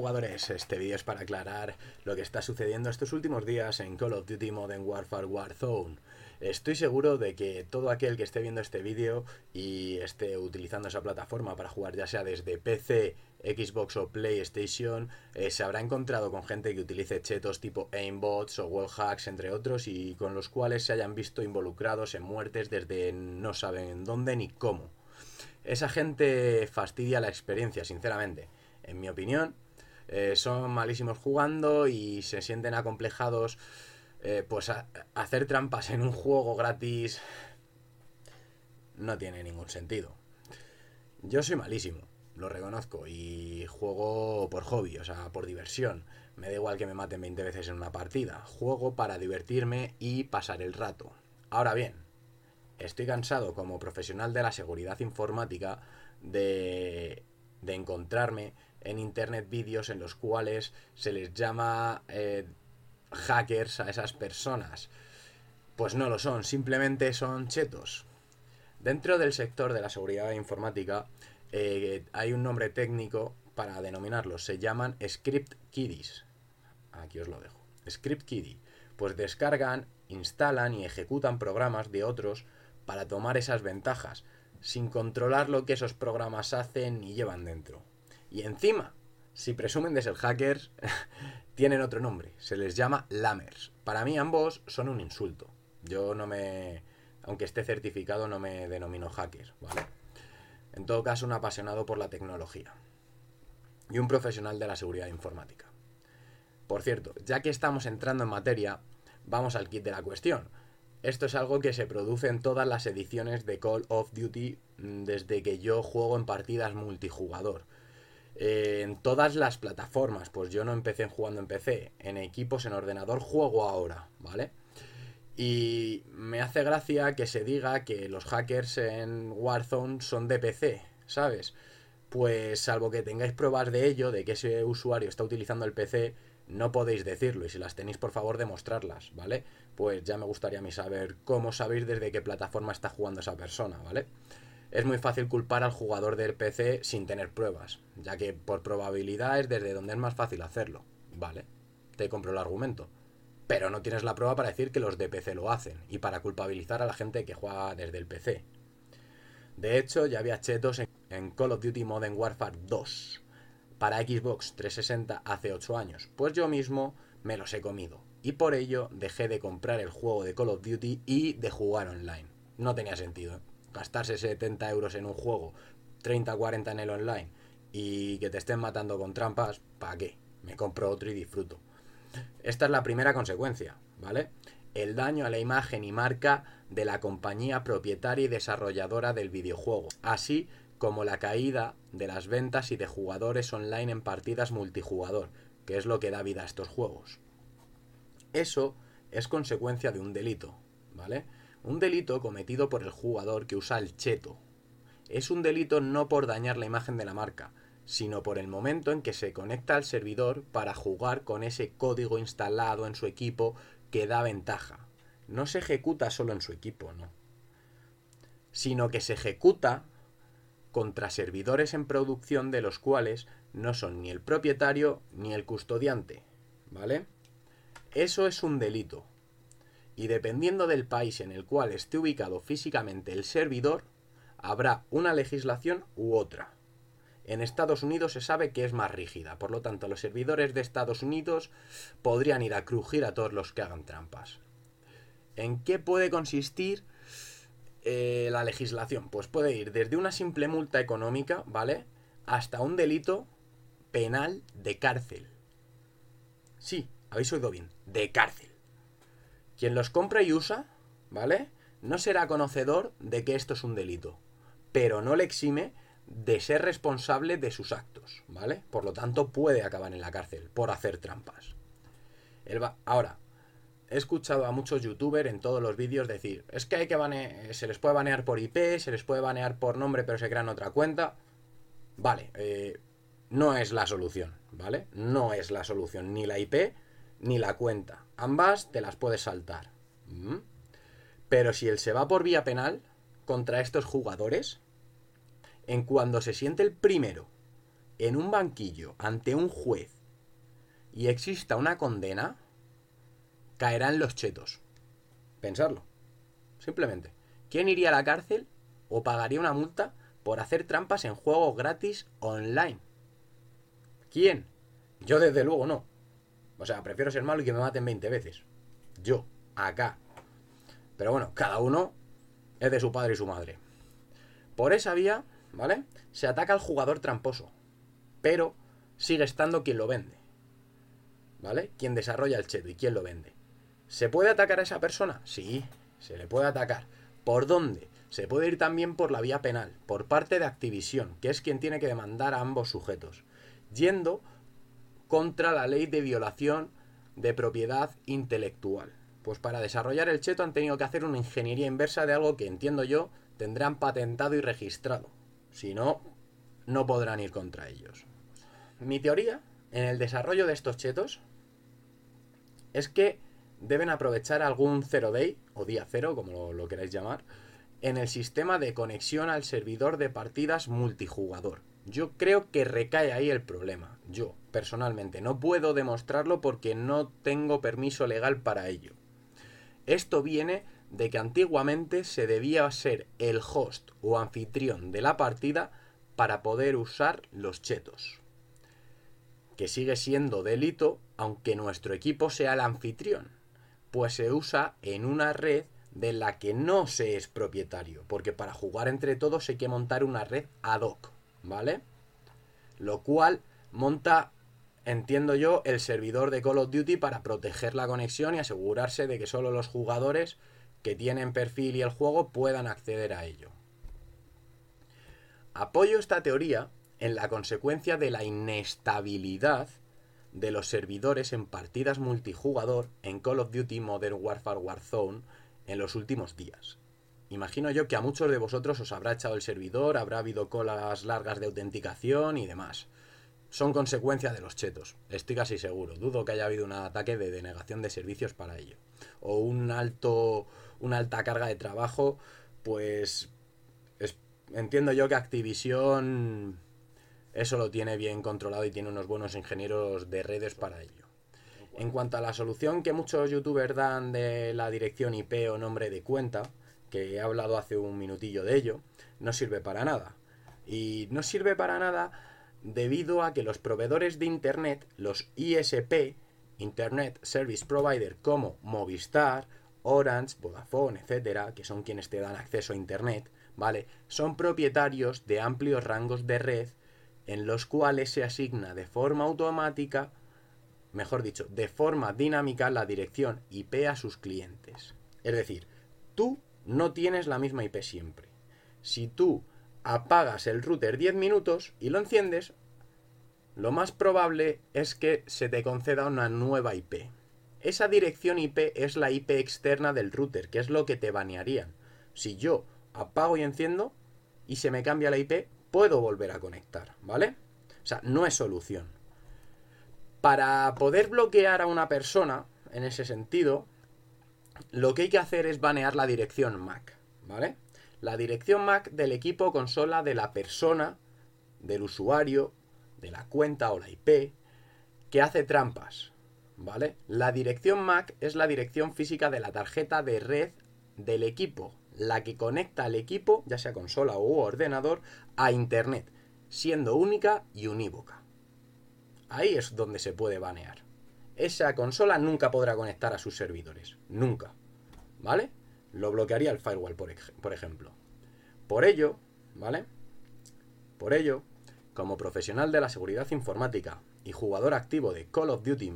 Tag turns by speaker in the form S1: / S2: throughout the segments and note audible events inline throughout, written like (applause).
S1: jugadores, este vídeo es para aclarar lo que está sucediendo estos últimos días en Call of Duty Modern Warfare Warzone. Estoy seguro de que todo aquel que esté viendo este vídeo y esté utilizando esa plataforma para jugar ya sea desde PC, Xbox o PlayStation, eh, se habrá encontrado con gente que utilice chetos tipo aimbots o wallhacks, entre otros, y con los cuales se hayan visto involucrados en muertes desde no saben dónde ni cómo. Esa gente fastidia la experiencia, sinceramente. En mi opinión, eh, son malísimos jugando y se sienten acomplejados, eh, pues hacer trampas en un juego gratis no tiene ningún sentido. Yo soy malísimo, lo reconozco, y juego por hobby, o sea, por diversión. Me da igual que me maten 20 veces en una partida, juego para divertirme y pasar el rato. Ahora bien, estoy cansado como profesional de la seguridad informática de, de encontrarme en internet vídeos en los cuales se les llama eh, hackers a esas personas. Pues no lo son, simplemente son chetos. Dentro del sector de la seguridad informática eh, hay un nombre técnico para denominarlos, se llaman script kiddies. Aquí os lo dejo. Script kiddie. Pues descargan, instalan y ejecutan programas de otros para tomar esas ventajas, sin controlar lo que esos programas hacen y llevan dentro. Y encima, si presumen de ser hackers, (laughs) tienen otro nombre, se les llama Lammers. Para mí ambos son un insulto. Yo no me, aunque esté certificado, no me denomino hacker, En todo caso, un apasionado por la tecnología y un profesional de la seguridad informática. Por cierto, ya que estamos entrando en materia, vamos al kit de la cuestión. Esto es algo que se produce en todas las ediciones de Call of Duty mm, desde que yo juego en partidas multijugador. Eh, en todas las plataformas. Pues yo no empecé jugando en PC, en equipos, en ordenador, juego ahora, ¿vale? Y me hace gracia que se diga que los hackers en Warzone son de PC, ¿sabes? Pues salvo que tengáis pruebas de ello, de que ese usuario está utilizando el PC, no podéis decirlo y si las tenéis por favor demostrarlas, ¿vale? Pues ya me gustaría a mí saber cómo sabéis desde qué plataforma está jugando esa persona, ¿vale? es muy fácil culpar al jugador del PC sin tener pruebas, ya que por probabilidad es desde donde es más fácil hacerlo. Vale, te compro el argumento. Pero no tienes la prueba para decir que los de PC lo hacen y para culpabilizar a la gente que juega desde el PC. De hecho, ya había chetos en Call of Duty Modern Warfare 2 para Xbox 360 hace 8 años, pues yo mismo me los he comido y por ello dejé de comprar el juego de Call of Duty y de jugar online. No tenía sentido. ¿eh? gastarse 70 euros en un juego, 30, 40 en el online y que te estén matando con trampas, ¿para qué? Me compro otro y disfruto. Esta es la primera consecuencia, ¿vale? El daño a la imagen y marca de la compañía propietaria y desarrolladora del videojuego, así como la caída de las ventas y de jugadores online en partidas multijugador, que es lo que da vida a estos juegos. Eso es consecuencia de un delito, ¿vale? Un delito cometido por el jugador que usa el cheto. Es un delito no por dañar la imagen de la marca, sino por el momento en que se conecta al servidor para jugar con ese código instalado en su equipo que da ventaja. No se ejecuta solo en su equipo, no. Sino que se ejecuta contra servidores en producción de los cuales no son ni el propietario ni el custodiante. ¿Vale? Eso es un delito y dependiendo del país en el cual esté ubicado físicamente el servidor, habrá una legislación u otra. En Estados Unidos se sabe que es más rígida, por lo tanto los servidores de Estados Unidos podrían ir a crujir a todos los que hagan trampas. ¿En qué puede consistir eh, la legislación? Pues puede ir desde una simple multa económica, ¿vale? Hasta un delito penal de cárcel. Sí, habéis oído bien, de cárcel. Quien los compra y usa, ¿vale? No será conocedor de que esto es un delito, pero no le exime de ser responsable de sus actos, ¿vale? Por lo tanto, puede acabar en la cárcel por hacer trampas. Ahora, he escuchado a muchos youtubers en todos los vídeos decir, es que hay que eh, se les puede banear por IP, se les puede banear por nombre, pero se crean otra cuenta. Vale, eh, no es la solución, ¿vale? No es la solución ni la IP ni la cuenta. Ambas te las puedes saltar. Mm. Pero si él se va por vía penal contra estos jugadores, en cuando se siente el primero en un banquillo ante un juez y exista una condena, caerán los chetos. Pensarlo. Simplemente. ¿Quién iría a la cárcel o pagaría una multa por hacer trampas en juegos gratis online? ¿Quién? Yo desde luego no. O sea, prefiero ser malo y que me maten 20 veces. Yo, acá. Pero bueno, cada uno es de su padre y su madre. Por esa vía, ¿vale? Se ataca al jugador tramposo. Pero sigue estando quien lo vende. ¿Vale? Quien desarrolla el cheto y quien lo vende. ¿Se puede atacar a esa persona? Sí, se le puede atacar. ¿Por dónde? Se puede ir también por la vía penal, por parte de Activision, que es quien tiene que demandar a ambos sujetos, yendo contra la ley de violación de propiedad intelectual. Pues para desarrollar el cheto han tenido que hacer una ingeniería inversa de algo que entiendo yo tendrán patentado y registrado. Si no, no podrán ir contra ellos. Mi teoría en el desarrollo de estos chetos es que deben aprovechar algún 0 day o día cero, como lo, lo queráis llamar, en el sistema de conexión al servidor de partidas multijugador. Yo creo que recae ahí el problema, yo, personalmente. No puedo demostrarlo porque no tengo permiso legal para ello. Esto viene de que antiguamente se debía ser el host o anfitrión de la partida para poder usar los chetos. Que sigue siendo delito aunque nuestro equipo sea el anfitrión, pues se usa en una red de la que no se es propietario, porque para jugar entre todos hay que montar una red ad hoc. ¿vale? Lo cual monta, entiendo yo, el servidor de Call of Duty para proteger la conexión y asegurarse de que solo los jugadores que tienen perfil y el juego puedan acceder a ello. Apoyo esta teoría en la consecuencia de la inestabilidad de los servidores en partidas multijugador en Call of Duty Modern Warfare Warzone en los últimos días. Imagino yo que a muchos de vosotros os habrá echado el servidor, habrá habido colas largas de autenticación y demás. Son consecuencia de los chetos, estoy casi seguro. Dudo que haya habido un ataque de denegación de servicios para ello. O un alto, una alta carga de trabajo, pues entiendo yo que Activision eso lo tiene bien controlado y tiene unos buenos ingenieros de redes para ello. En cuanto a la solución que muchos youtubers dan de la dirección IP o nombre de cuenta, que he hablado hace un minutillo de ello, no sirve para nada. Y no sirve para nada debido a que los proveedores de Internet, los ISP, Internet Service Provider como Movistar, Orange, Vodafone, etcétera, que son quienes te dan acceso a Internet, ¿vale? Son propietarios de amplios rangos de red en los cuales se asigna de forma automática, mejor dicho, de forma dinámica la dirección IP a sus clientes. Es decir, tú no tienes la misma IP siempre. Si tú apagas el router 10 minutos y lo enciendes, lo más probable es que se te conceda una nueva IP. Esa dirección IP es la IP externa del router, que es lo que te banearían. Si yo apago y enciendo y se me cambia la IP, puedo volver a conectar, ¿vale? O sea, no es solución. Para poder bloquear a una persona, en ese sentido, lo que hay que hacer es banear la dirección MAC, ¿vale? La dirección MAC del equipo consola de la persona, del usuario, de la cuenta o la IP, que hace trampas, ¿vale? La dirección MAC es la dirección física de la tarjeta de red del equipo, la que conecta al equipo, ya sea consola u ordenador, a Internet, siendo única y unívoca. Ahí es donde se puede banear esa consola nunca podrá conectar a sus servidores. Nunca. ¿Vale? Lo bloquearía el firewall, por, ejemplo. Por ello, ¿vale? Por ello, como profesional de la seguridad informática y jugador activo de Call of Duty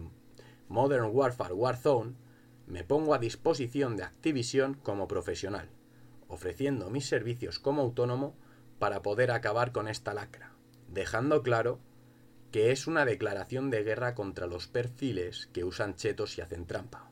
S1: Modern Warfare Warzone, me pongo a disposición de Activision como profesional, ofreciendo mis servicios como autónomo para poder acabar con esta lacra, dejando claro que es una declaración de guerra contra los perfiles que usan chetos y hacen trampa.